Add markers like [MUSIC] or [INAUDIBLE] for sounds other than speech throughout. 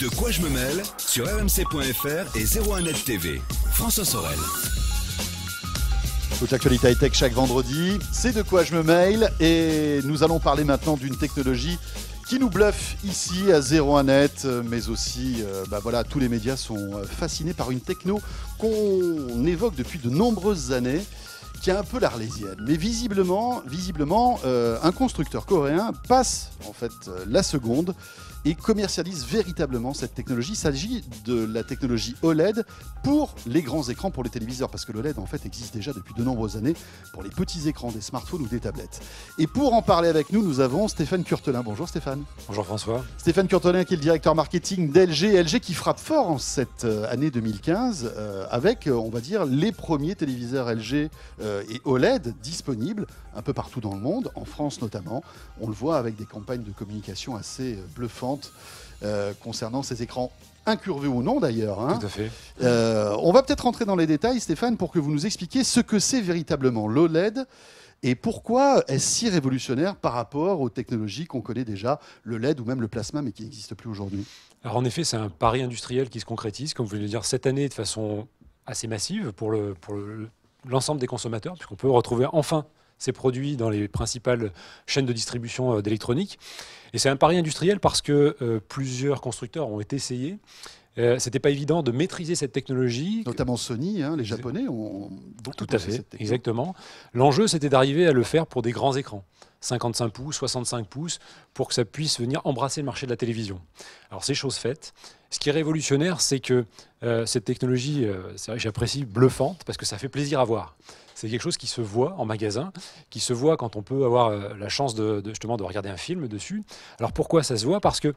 De quoi je me mêle sur rmc.fr et 01net TV. François Sorel. Toute l'actualité high-tech chaque vendredi, c'est de quoi je me mêle et nous allons parler maintenant d'une technologie qui nous bluffe ici à 01net, mais aussi, euh, bah voilà, tous les médias sont euh, fascinés par une techno qu'on évoque depuis de nombreuses années, qui est un peu l'arlésienne. Mais visiblement, visiblement euh, un constructeur coréen passe en fait la seconde et commercialise véritablement cette technologie. Il s'agit de la technologie OLED pour les grands écrans, pour les téléviseurs, parce que l'OLED en fait existe déjà depuis de nombreuses années pour les petits écrans des smartphones ou des tablettes. Et pour en parler avec nous, nous avons Stéphane Curtelin. Bonjour Stéphane. Bonjour François. Stéphane Curtelin qui est le directeur marketing d'LG, LG qui frappe fort en cette euh, année 2015 euh, avec, euh, on va dire, les premiers téléviseurs LG et OLED disponibles un peu partout dans le monde, en France notamment. On le voit avec des campagnes de communication assez bluffantes euh, concernant ces écrans incurvés ou non d'ailleurs. Hein. Euh, on va peut-être rentrer dans les détails, Stéphane, pour que vous nous expliquiez ce que c'est véritablement l'OLED et pourquoi est-ce si révolutionnaire par rapport aux technologies qu'on connaît déjà, le LED ou même le plasma, mais qui n'existent plus aujourd'hui. Alors en effet, c'est un pari industriel qui se concrétise, comme vous venez de dire, cette année de façon assez massive pour l'ensemble des consommateurs, puisqu'on peut retrouver enfin c'est produits dans les principales chaînes de distribution euh, d'électronique. Et c'est un pari industriel parce que euh, plusieurs constructeurs ont essayés. Euh, C'était pas évident de maîtriser cette technologie. Notamment Sony, hein, les Japonais ont beaucoup Tout à fait, exactement. L'enjeu, c'était d'arriver à le faire pour des grands écrans. 55 pouces, 65 pouces, pour que ça puisse venir embrasser le marché de la télévision. Alors c'est chose faite. Ce qui est révolutionnaire, c'est que euh, cette technologie, euh, j'apprécie, bluffante, parce que ça fait plaisir à voir. C'est quelque chose qui se voit en magasin, qui se voit quand on peut avoir euh, la chance de, justement de regarder un film dessus. Alors pourquoi ça se voit Parce que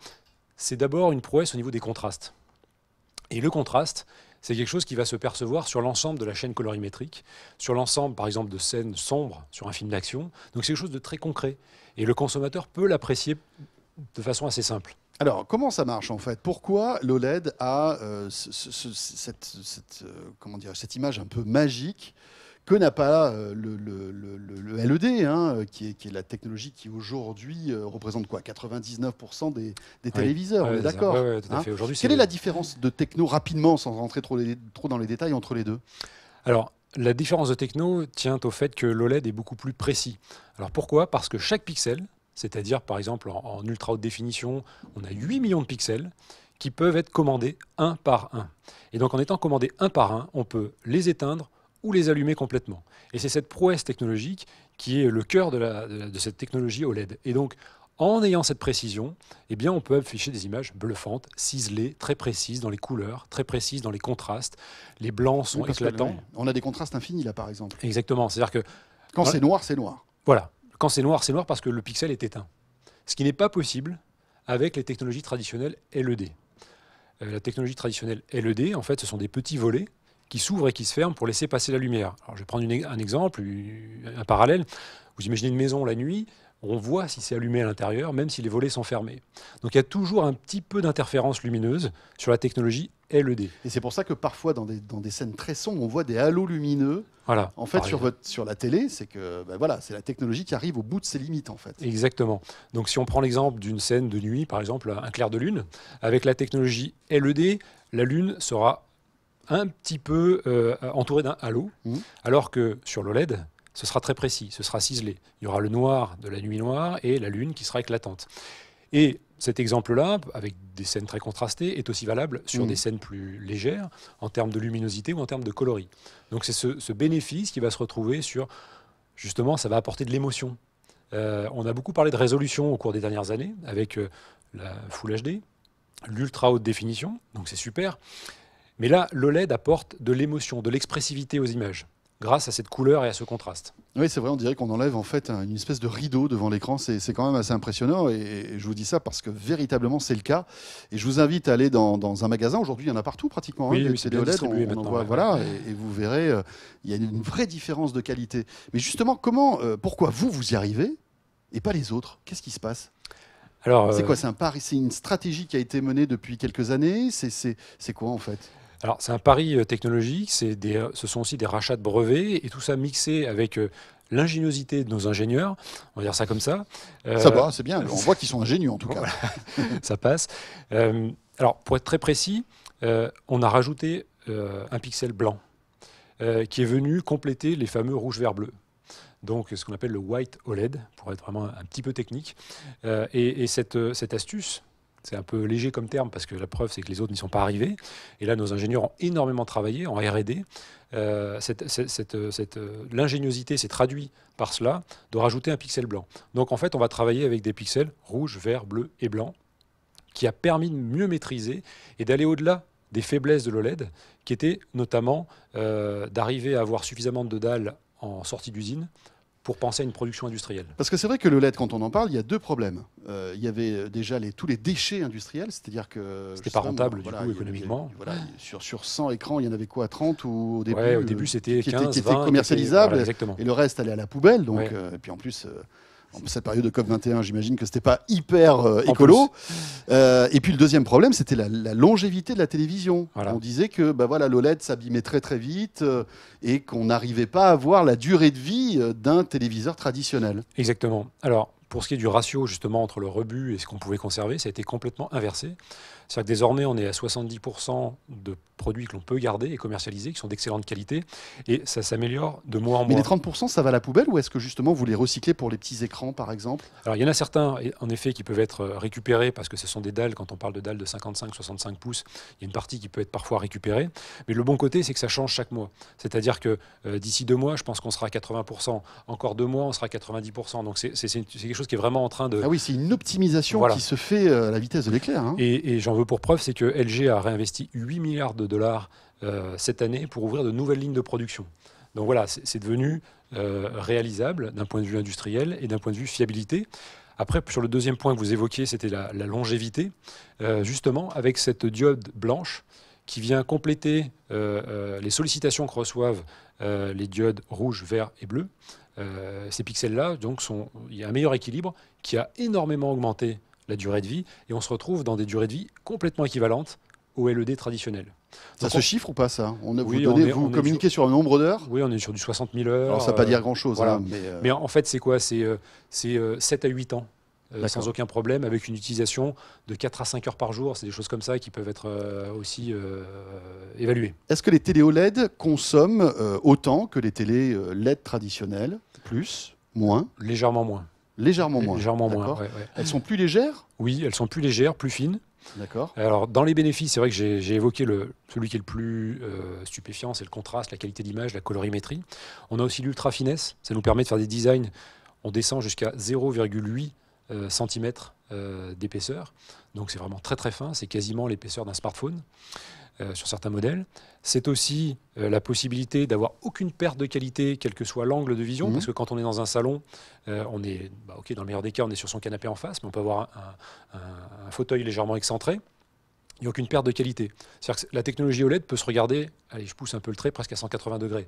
c'est d'abord une prouesse au niveau des contrastes. Et le contraste, c'est quelque chose qui va se percevoir sur l'ensemble de la chaîne colorimétrique, sur l'ensemble, par exemple, de scènes sombres sur un film d'action. Donc c'est quelque chose de très concret. Et le consommateur peut l'apprécier de façon assez simple. Alors, comment ça marche en fait Pourquoi l'OLED a euh, euh, cette image un peu magique que n'a pas euh, le, LED, e hein, qui, est, qui, est, la technologie qui aujourd'hui euh, représente quoi 99% des, téléviseurs, on est d'accord hein. Quelle est... la différence de techno rapidement, sans rentrer trop, trop dans les détails, entre les deux Alors, la différence de techno tient au fait que l'OLED est beaucoup plus précis. Alors pourquoi Parce que chaque pixel, c'est-à-dire par exemple en, en, ultra haute définition, on a 8 millions de pixels qui peuvent être commandés un par un. Et donc en étant commandés un par un, on peut les éteindre, ou les allumer complètement. Et c'est cette prouesse technologique qui est le cœur de, la, de, cette technologie OLED. Et donc, en ayant cette précision, eh bien, on peut afficher des images bluffantes, ciselées, très précises dans les couleurs, très précises dans les contrastes. Les blancs sont éclatants. on a des contrastes infinis là, par exemple. Exactement. C'est-à-dire que quand c'est noir, c'est noir. Voilà. Quand c'est noir, c'est noir parce que le pixel est éteint. Ce qui n'est pas possible avec les technologies traditionnelles LED. Euh, la technologie traditionnelle LED, en fait, ce sont des petits volets qui s'ouvrent et qui se ferment pour laisser passer la lumière. Alors, je vais prendre un exemple, un parallèle. Vous imaginez une maison la nuit, on voit si c'est allumé à l'intérieur, même si les volets sont fermés. Donc il y a toujours un petit peu d'interférence lumineuse sur la technologie LED. Et c'est pour ça que parfois, dans des, dans des, scènes très sombres, on voit des halos lumineux. Voilà. En fait, sur, votre, sur la télé, c'est que ben voilà, c'est la technologie qui arrive au bout de ses limites, en fait. Exactement. Donc si on prend l'exemple d'une scène de nuit, par exemple un clair de lune, avec la technologie LED, la lune sera un petit peu euh, entouré d'un halo, mmh. alors que sur l'OLED, ce sera très précis, ce sera ciselé. Il y aura le noir de la nuit noire et la lune qui sera éclatante. Et cet exemple-là, avec des scènes très contrastées, est aussi valable sur mmh. des scènes plus légères, en termes de luminosité ou en termes de coloris. Donc c'est ce, bénéfice qui va se retrouver sur, justement, ça va apporter de l'émotion. Euh, on a beaucoup parlé de résolution au cours des dernières années, avec euh, la Full HD, l'ultra haute définition, donc c'est super. Mais là, l'OLED apporte de l'émotion, de l'expressivité aux images grâce à cette couleur et à ce contraste. Oui, c'est vrai, on dirait qu'on enlève en fait une espèce de rideau devant l'écran, c'est quand même assez impressionnant et, je vous dis ça parce que véritablement c'est le cas. Et je vous invite à aller dans, dans un magasin, aujourd'hui il y en a partout pratiquement, hein, oui, c'est des LED, on, on voit, voilà, Et, et, vous verrez, euh, il y a une vraie différence de qualité. Mais justement, comment, euh, pourquoi vous, vous y arrivez et pas les autres Qu'est-ce qui se passe c'est euh, quoi C'est un c'est une stratégie qui a été menée depuis quelques années. C'est quoi en fait alors c'est un pari euh, technologique, des, euh, ce sont aussi des rachats de brevets et tout ça mixé avec euh, l'ingéniosité de nos ingénieurs, on va dire ça comme ça. ça va, c'est bien, on voit qu'ils sont ingénieux en tout cas. [LAUGHS] ça passe. alors pour être très précis, on a rajouté un pixel blanc qui est venu compléter les fameux rouge, vert, bleu. Donc ce qu'on appelle le white OLED, pour être vraiment un petit peu technique. et, et cette, cette astuce, c'est un peu léger comme terme parce que la preuve, c'est que les autres n'y sont pas arrivés. Et là, nos ingénieurs ont énormément travaillé en RD. Euh, euh, l'ingéniosité s'est traduite par cela de rajouter un pixel blanc. Donc en fait, on va travailler avec des pixels rouge, vert, bleu et blanc qui a permis de mieux maîtriser et d'aller au-delà des faiblesses de l'OLED, qui était notamment euh, d'arriver à avoir suffisamment de dalles en sortie d'usine pour penser à une production industrielle. Parce que c'est vrai que le LED, quand on en parle, il y a deux problèmes. Euh, il y avait euh, déjà tous les déchets industriels, c'est-à-dire que... C'était pas rentable, du coup, économiquement. sur, sur 100 écrans, il y en avait quoi 30 ou au début au début, c'était 15, qui étaient commercialisables. commercialisable. et le reste allait à la poubelle. Donc, euh, et puis en plus, cette période de COP21, j'imagine que c'était pas hyper euh, écolo. Euh, et puis le deuxième problème, c'était la, longévité de la télévision. On disait que bah voilà, l'OLED s'abîmait très très vite euh, et qu'on n'arrivait pas à voir la durée de vie d'un téléviseur traditionnel. Exactement. Alors pour ce qui est du ratio justement entre le rebut et ce qu'on pouvait conserver, ça a été complètement inversé. C'est-à-dire que désormais, on est à 70% de produits que l'on peut garder et commercialiser, qui sont d'excellente qualité, et ça s'améliore de mois en mois. Mais les 30%, ça va à la poubelle ou est-ce que justement vous les recyclez pour les petits écrans, par exemple Alors, il y en a certains, en effet, qui peuvent être euh, récupérés parce que ce sont des dalles, quand on parle de dalles de 55-65 pouces, il y a une partie qui peut être parfois récupérée. Mais le bon côté, c'est que ça change chaque mois. C'est-à-dire que euh, d'ici deux mois, je pense qu'on sera à 80%. Encore deux mois, on sera à 90%. Donc c'est quelque chose qui est vraiment en train de... Ah oui, c'est une optimisation qui se fait euh, à la vitesse de l'éclair. Hein. Et, et j'en veux pour preuve, c'est que LG a réinvesti 8 milliards de dollars euh, cette année pour ouvrir de nouvelles lignes de production. Donc voilà, c'est devenu euh, réalisable d'un point de vue industriel et d'un point de vue fiabilité. Après, sur le deuxième point que vous évoquiez, c'était la, longévité. Euh, justement, avec cette diode blanche qui vient compléter les sollicitations que reçoivent les diodes rouge, vert et bleu, ces pixels-là, donc, il y a un meilleur équilibre qui a énormément augmenté la durée de vie, et on se retrouve dans des durées de vie complètement équivalentes au LED traditionnel. Ça se chiffre ou pas ça on Vous, vous communiquez sur... un nombre d'heures Oui, on est sur du 60 000 heures. Alors ça ne pas dire euh, grand-chose. Hein, euh mais, en fait, c'est quoi C'est euh, c'est 7 à 8 ans. sans aucun problème, avec une utilisation de 4 à 5 heures par jour. C'est des choses comme ça qui peuvent être aussi évaluées. Est-ce que les télé OLED consomment autant que les télé LED traditionnelles Plus Moins Légèrement moins. Légèrement moins. Elles sont plus légères Oui, elles sont plus légères, plus fines. D'accord. Alors, dans les bénéfices, c'est vrai que j'ai évoqué le, celui qui est le plus euh, stupéfiant, c'est le contraste, la qualité d'image, la colorimétrie. On a aussi l'ultra finesse. Ça nous permet de faire des designs. On descend jusqu'à 0,8 euh, cm euh, d'épaisseur. Donc, c'est vraiment très très fin. C'est quasiment l'épaisseur d'un smartphone. Euh, sur certains modèles. C'est aussi euh, la possibilité d'avoir aucune perte de qualité, quel que soit l'angle de vision, mhm. parce que quand on est dans un salon, euh, on est, bah, ok, dans le meilleur des cas, on est sur son canapé en face, mais on peut avoir un, fauteuil légèrement excentré. Il n'y a aucune perte de qualité. cest que la technologie OLED peut se regarder, allez, je pousse un peu le trait, presque à 180 degrés.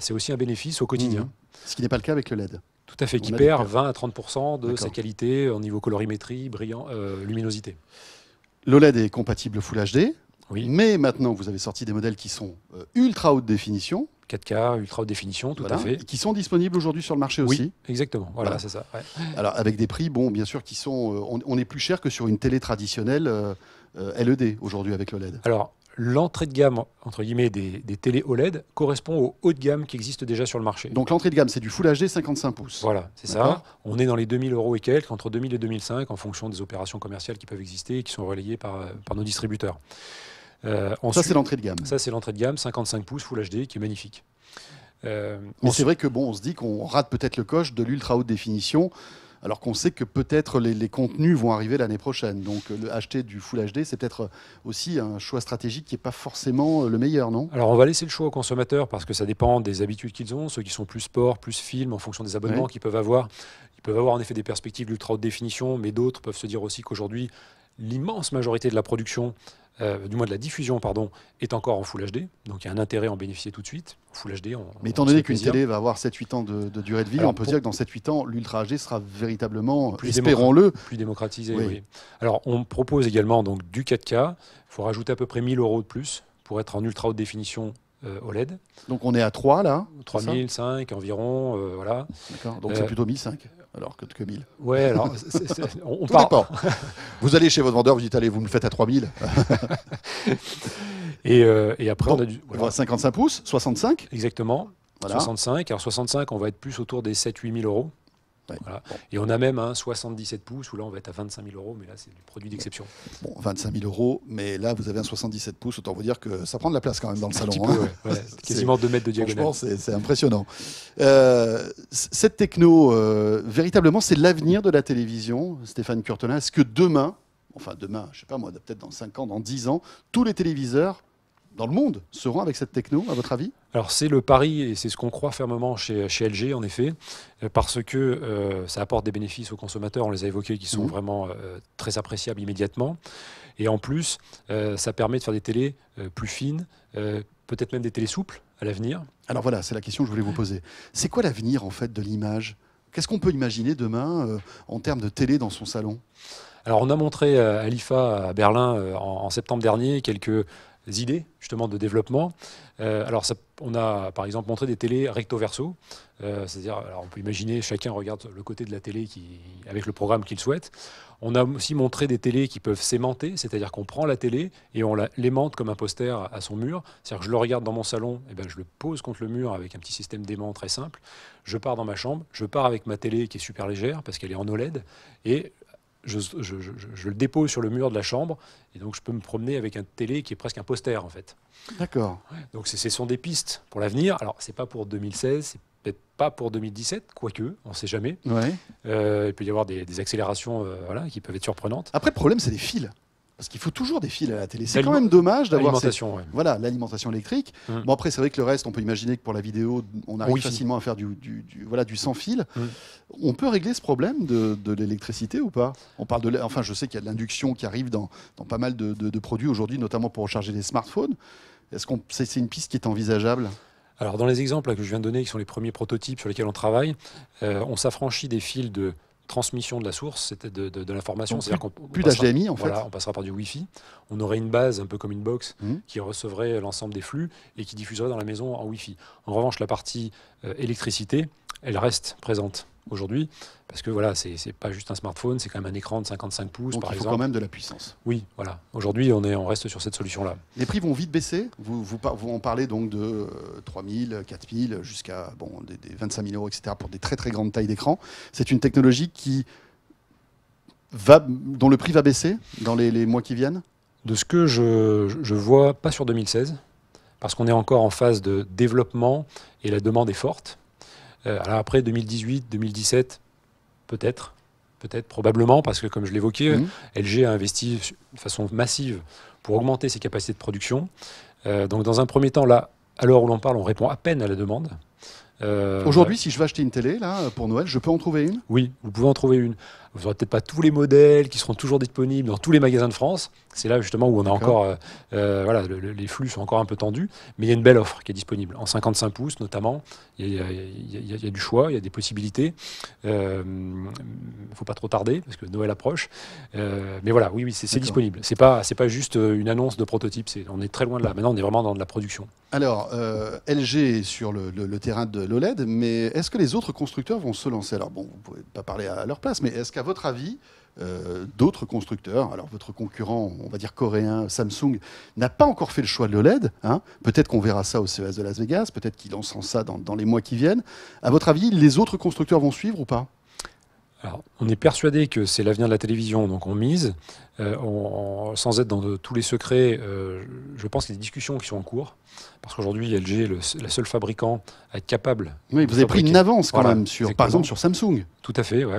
c'est aussi un bénéfice au quotidien. Mhm. Ce qui n'est pas le cas avec le LED. Tout à fait, qui perd 20 à 30 de sa qualité au niveau colorimétrie, brillant, luminosité. L'OLED est compatible Full HD, oui. Mais maintenant, vous avez sorti des modèles qui sont euh, ultra haute définition. 4K, ultra haute définition, tout à fait. Qui sont disponibles aujourd'hui sur le marché oui, aussi. Exactement, voilà, c'est ça. Alors avec des prix, bon, bien sûr, qui sont, euh, on, est plus cher que sur une télé traditionnelle euh, LED aujourd'hui avec l'OLED. Alors l'entrée de gamme, entre guillemets, des, des télé OLED correspond au haut de gamme qui existe déjà sur le marché. Donc l'entrée de gamme, c'est du Full HD 55 pouces. Voilà, c'est ça. On est dans les 2000 euros et quelques, entre 2000 et 2005, en fonction des opérations commerciales qui peuvent exister et qui sont relayées par, par nos distributeurs. Euh, ça, c'est l'entrée de gamme. Ça, c'est l'entrée de gamme, 55 pouces Full HD, qui est magnifique. Mais euh, c'est vrai que bon, on se dit qu'on rate peut-être le coche de l'ultra haute définition, alors qu'on sait que peut-être les, contenus vont arriver l'année prochaine. Donc le acheter du Full HD, c'est peut-être aussi un choix stratégique qui n'est pas forcément euh, le meilleur, non Alors on va laisser le choix aux consommateurs parce que ça dépend des habitudes qu'ils ont, ceux qui sont plus sport, plus film, en fonction des abonnements qu'ils peuvent avoir. Ils peuvent avoir en effet des perspectives d'ultra haute définition, mais d'autres peuvent se dire aussi qu'aujourd'hui, l'immense majorité de la production euh, du moins de la diffusion, pardon, est encore en Full HD. Donc il y a un intérêt en bénéficier tout de suite. Full HD, Mais étant donné qu'une télé va avoir 7-8 ans de, durée de vie, on peut dire que dans 7-8 ans, l'Ultra HD sera véritablement, espérons-le, plus démocratisé. Oui. Alors on propose également donc, du 4K. Il faut rajouter à peu près 1000 euros de plus pour être en ultra haute définition euh, OLED. Donc on est à 3 là 3005 environ, euh, voilà. D'accord, donc c'est plutôt 1005 alors que Ouais, alors on, on Vous allez chez votre vendeur, vous dites allez, vous me le faites à 3000. [LAUGHS] et, euh, et après, on a du. 55 pouces, 65 Exactement. 65. Alors 65, on va être plus autour des 7-8 000 euros. Et on a même un 77 pouces où là on va être à 25 000 euros, mais là c'est du produit d'exception. Bon, 25 000 euros, mais là vous avez un 77 pouces, autant vous dire que ça prend de la place quand même dans le salon. Hein. ouais. [LAUGHS] quasiment 2 mètres de diagonale. c'est impressionnant. Euh, cette techno, euh, véritablement, c'est l'avenir de la télévision, Stéphane Curtelin. Est-ce que demain, enfin demain, je sais pas moi, peut-être dans 5 ans, dans 10 ans, tous les téléviseurs dans le monde seront avec cette techno, à votre avis alors c'est le pari et c'est ce qu'on croit fermement chez, LG en effet, euh, parce que euh, ça apporte des bénéfices aux consommateurs, on les a évoqués, qui sont mhm. vraiment euh, très appréciables immédiatement. Et en plus, ça permet de faire des télés plus fines, peut-être même des télés souples à l'avenir. Alors voilà, c'est la question que je voulais vous poser. C'est quoi l'avenir en fait de l'image Qu'est-ce qu'on peut imaginer demain en termes de télé dans son salon alors, on a montré à l'IFA à Berlin en, septembre dernier quelques idées justement de développement. Euh, alors on a par exemple montré des télés recto verso, euh, c'est-à-dire on peut imaginer chacun regarde le côté de la télé qui, avec le programme qu'il souhaite. On a aussi montré des télés qui peuvent s'aimanter, c'est-à-dire qu'on prend la télé et on l'aimante comme un poster à son mur. C'est-à-dire que je le regarde dans mon salon, et eh ben je le pose contre le mur avec un petit système d'aimant très simple. Je pars dans ma chambre, je pars avec ma télé qui est super légère parce qu'elle est en OLED et je, le dépose sur le mur de la chambre et donc je peux me promener avec un télé qui est presque un poster en fait. D'accord. Donc ce sont des pistes pour l'avenir. Alors c'est pas pour 2016, c'est peut-être pas pour 2017, quoique, on ne sait jamais. Euh, il peut y avoir des, accélérations euh, qui peuvent être surprenantes. Après, le problème, c'est les fils. Parce qu'il faut toujours des fils à la télé. C'est quand même dommage d'avoir l'alimentation. Voilà, l'alimentation électrique. Mmh. Bon après, c'est vrai que le reste, on peut imaginer que pour la vidéo, on arrive facilement à faire du, voilà du sans fil. Mmh. On peut régler ce problème de, l'électricité ou pas On parle de, enfin, je sais qu'il y a de l'induction qui arrive dans, dans, pas mal de, produits aujourd'hui, notamment pour recharger les smartphones. Est-ce qu'on, c'est une piste qui est envisageable alors, dans les exemples que je viens de donner, qui sont les premiers prototypes sur lesquels on travaille, euh, on s'affranchit des fils de transmission de la source, c'était de, l'information. C'est-à-dire qu'on plus d'HDMI en fait. on passera par du Wi-Fi. On aurait une base un peu comme une box mmh. qui recevrait l'ensemble des flux et qui diffuserait dans la maison en Wi-Fi. En revanche, la partie euh, électricité, elle reste présente aujourd'hui, parce que voilà, c'est pas juste un smartphone, c'est quand même un écran de 55 pouces, par il faut quand même de la puissance. Oui, voilà. Aujourd'hui, on, on reste sur cette solution-là. Les prix vont vite baisser. Vous, vous, en parlez donc de 3000, euh, 4000, jusqu'à bon, des, 25 000 euros, etc. pour des très très grandes tailles d'écran. C'est une technologie qui va, dont le prix va baisser dans les, mois qui viennent. De ce que je, je vois, pas sur 2016, parce qu'on est encore en phase de développement et la demande est forte. Euh, alors après 2018, 2017, peut-être, peut-être, probablement, parce que comme je l'évoquais, mhm. euh, LG a investi de façon massive pour augmenter ses capacités de production. Euh, donc dans un premier temps, là, à l'heure où l'on parle, on répond à peine à la demande. Euh, Aujourd'hui, si je veux acheter une télé là pour Noël, je peux en trouver une Oui, vous pouvez en trouver une. Vous n'aurez peut-être pas tous les modèles qui seront toujours disponibles dans tous les magasins de France. C'est là justement où on a encore, euh, euh, voilà, les flux sont encore un peu tendus, mais il y a une belle offre qui est disponible en 55 pouces notamment. Il y a, du choix, il y a des possibilités. Il ne faut pas trop tarder parce que Noël approche. mais voilà, oui, c'est disponible. C'est pas, c'est pas juste une annonce de prototype. on est très loin de là. Maintenant, on est vraiment dans de la production. Alors, LG sur le, le, terrain de l'OLED, mais est-ce que les autres constructeurs vont se lancer Alors bon, vous ne pouvez pas parler à leur place, mais est-ce qu'à votre avis, euh, d'autres constructeurs. Alors votre concurrent, on va dire coréen, Samsung, n'a pas encore fait le choix de l'OLED. Hein peut-être qu'on verra ça au CES de Las Vegas, peut-être qu'ils lanceront ça dans, dans, les mois qui viennent. À votre avis, les autres constructeurs vont suivre ou pas on est persuadé que c'est l'avenir de la télévision, donc on mise. Euh, sans être dans tous les secrets, euh, je pense qu'il y a des discussions qui sont en cours. Parce qu'aujourd'hui, LG est le, seul fabricant à être capable. Oui, vous avez pris une avance quand même, sur, par exemple sur Samsung. Tout à fait, oui.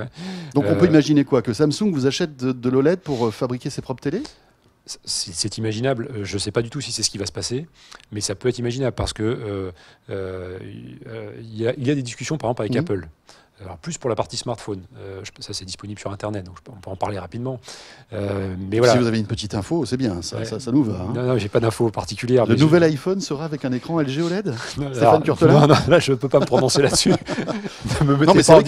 Donc on euh, peut imaginer quoi Que Samsung vous achète de, l'OLED pour fabriquer ses propres télés c'est imaginable. Je ne sais pas du tout si c'est ce qui va se passer, mais ça peut être imaginable parce que il, y a, des discussions, par exemple, avec mhm. Apple plus pour la partie smartphone, euh, ça c'est disponible sur Internet, donc on peut en parler rapidement. Euh, mais Si vous avez une petite info, c'est bien, ça, ça, nous va. Hein. Non, non, j'ai pas d'info particulière. Le nouvel iPhone sera avec un écran LG OLED [LAUGHS] non, Stéphane non, là je ne peux pas me prononcer là-dessus. non, mais c'est vrai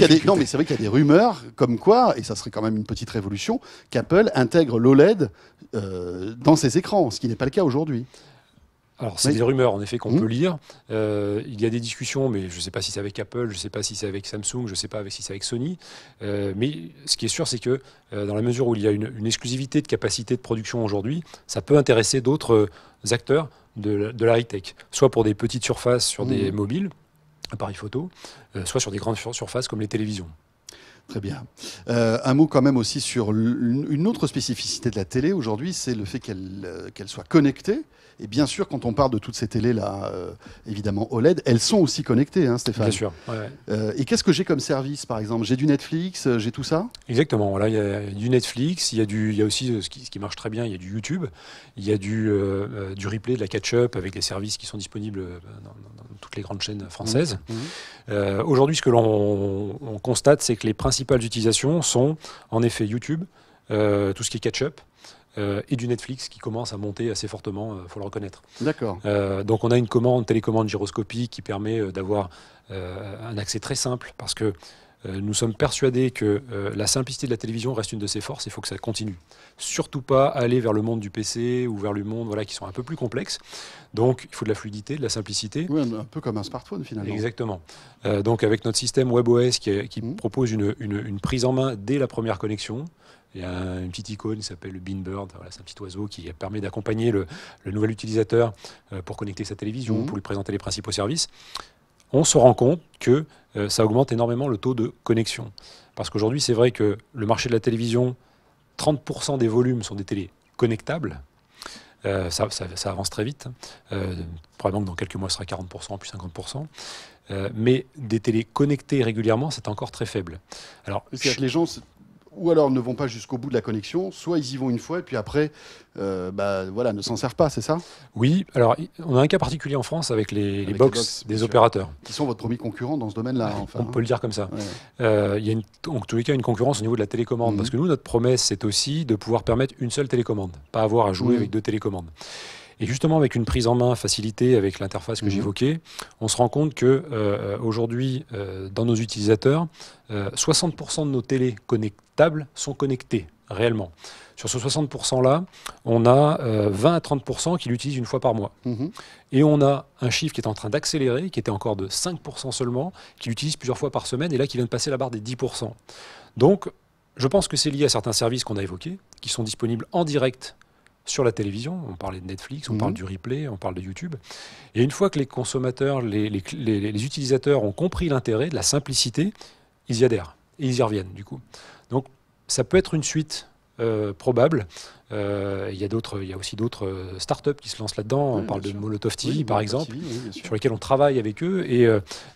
qu'il y, a des rumeurs comme quoi, et ça serait quand même une petite révolution, qu'Apple intègre l'OLED euh, dans ses écrans, ce qui n'est pas le cas aujourd'hui. Alors, c'est des rumeurs, en effet, qu'on mmh. peut lire. Euh, il y a des discussions, mais je ne sais pas si c'est avec Apple, je ne sais pas si c'est avec Samsung, je ne sais pas si c'est avec Sony. Euh, mais ce qui est sûr, c'est que euh, dans la mesure où il y a une, exclusivité de capacité de production aujourd'hui, ça peut intéresser d'autres acteurs de la, high-tech, soit pour des petites surfaces sur des mmh. mobiles, appareils photo, soit sur des grandes surfaces comme les télévisions. Très bien. un mot quand même aussi sur une autre spécificité de la télé aujourd'hui, c'est le fait qu'elle soit connectée. Et bien sûr, quand on parle de toutes ces télés-là, euh, évidemment OLED, elles sont aussi connectées, hein, Stéphane. Bien sûr. Euh, et qu'est-ce que j'ai comme service, par exemple J'ai du Netflix, euh, j'ai tout ça Exactement. Voilà, il y a du Netflix, il y a aussi ce qui, ce qui, marche très bien, il y a du YouTube, il y a du, du replay, de la catch-up avec les services qui sont disponibles dans, toutes les grandes chaînes françaises. Mmh, mmh. Aujourd'hui, ce que l'on constate, c'est que les principales utilisations sont en effet YouTube, tout ce qui est catch-up. Euh, et du Netflix qui commence à monter assez fortement, il euh, faut le reconnaître. D'accord. Euh, donc on a une commande, télécommande gyroscopique qui permet d'avoir un accès très simple parce que nous sommes persuadés que la simplicité de la télévision reste une de ses forces, il faut que ça continue. Surtout pas aller vers le monde du PC ou vers le monde voilà, qui sont un peu plus complexes. Donc il faut de la fluidité, de la simplicité. Oui, un peu comme un smartphone finalement. Exactement. donc avec notre système WebOS qui, qui mmh. propose une, une, prise en main dès la première connexion, il y a une petite icône qui s'appelle le Beanbird. Voilà, c'est un petit oiseau qui permet d'accompagner le, nouvel utilisateur euh, pour connecter sa télévision, mhm. pour lui présenter les principaux services. On se rend compte que euh, ça augmente énormément le taux de connexion. Parce qu'aujourd'hui, c'est vrai que le marché de la télévision, 30% des volumes sont des télés connectables. Euh, ça, avance très vite. Hein. probablement que dans quelques mois, ce sera 40%, puis 50%. mais des télés connectées régulièrement, c'est encore très faible. Alors, les gens ou alors ne vont pas jusqu'au bout de la connexion, soit ils y vont une fois et puis après, euh, bah, voilà, ne s'en servent pas, c'est ça Oui, alors on a un cas particulier en France avec les, box, des opérateurs. Qui sont votre premier concurrent dans ce domaine-là On peut hein. le dire comme ça. Euh, il y a une, en tous les cas une concurrence au niveau de la télécommande, parce mhm. que nous, notre promesse, c'est aussi de pouvoir permettre une seule télécommande, pas avoir à jouer mhm. avec deux télécommandes. Et justement, avec une prise en main facilitée avec l'interface que mhm. j'évoquais, on se rend compte qu'aujourd'hui, euh, dans nos utilisateurs, 60% de nos télés connect sont connectés réellement. Sur ce 60%-là, on a 20 euh, à 30% qui l'utilisent une fois par mois. Mm-hmm. Et on a un chiffre qui est en train d'accélérer, qui était encore de 5% seulement, qui l'utilise plusieurs fois par semaine, et là qui vient de passer la barre des 10%. Donc, je pense que c'est lié à certains services qu'on a évoqués, qui sont disponibles en direct sur la télévision. On parlait de Netflix, on mm-hmm. parle du replay, on parle de YouTube. Et une fois que les consommateurs, les, les utilisateurs ont compris l'intérêt de la simplicité, ils y adhèrent. Et ils y reviennent, du coup ça peut être une suite euh, probable. Euh, il, y a aussi d'autres euh, startups qui se lancent là-dedans. on parle de Molotov TV, par exemple, sur lesquels on travaille avec eux et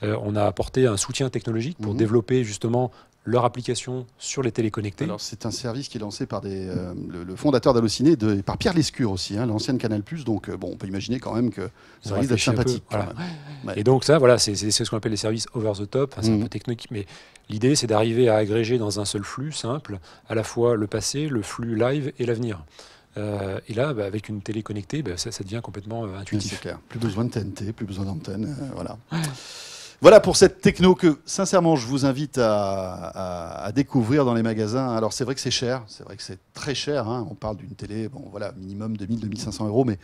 on a apporté un soutien technologique pour mhm. développer justement leur application sur les téléconnectés. Alors c'est un service qui est lancé par des, euh, le, fondateur d'Allociné, par Pierre Lescure aussi, hein, l'ancienne Canal+. Donc euh, bon, on peut imaginer quand même que ça risque d'être sympathique. Et donc ça, voilà, c'est ce qu'on appelle les services over the top. c'est un mm. peu technique, mais l'idée c'est d'arriver à agréger dans un seul flux simple à la fois le passé, le flux live et l'avenir. Euh, et là, bah, avec une télé connectée, bah, ça, ça, devient complètement intuitif. Plus besoin de TNT, plus besoin d'antenne, voilà. Voilà pour cette techno que, sincèrement, je vous invite à, découvrir dans les magasins. Alors, c'est vrai que c'est cher, c'est vrai que c'est très cher. Hein. On parle d'une télé, bon, voilà, minimum 2000-2500 euros, mais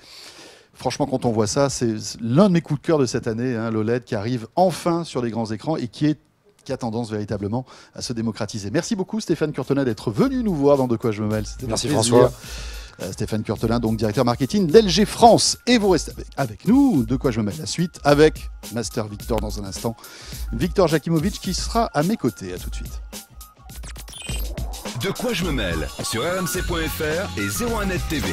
franchement, quand on voit ça, c'est l'un de mes coups de cœur de cette année, hein, l'OLED qui arrive enfin sur les grands écrans et qui est qui a tendance véritablement à se démocratiser. Merci beaucoup Stéphane Curtona d'être venu nous voir dans De quoi je me mêle. Merci François. Euh, Stéphane Curtelin, donc directeur marketing d'LG France. Et vous restez avec, nous, de quoi je me mêle la suite, avec Master Victor dans un instant. Victor Jakimovic qui sera à mes côtés. À tout de suite. De quoi je me mêle sur rmc.fr et 01net TV.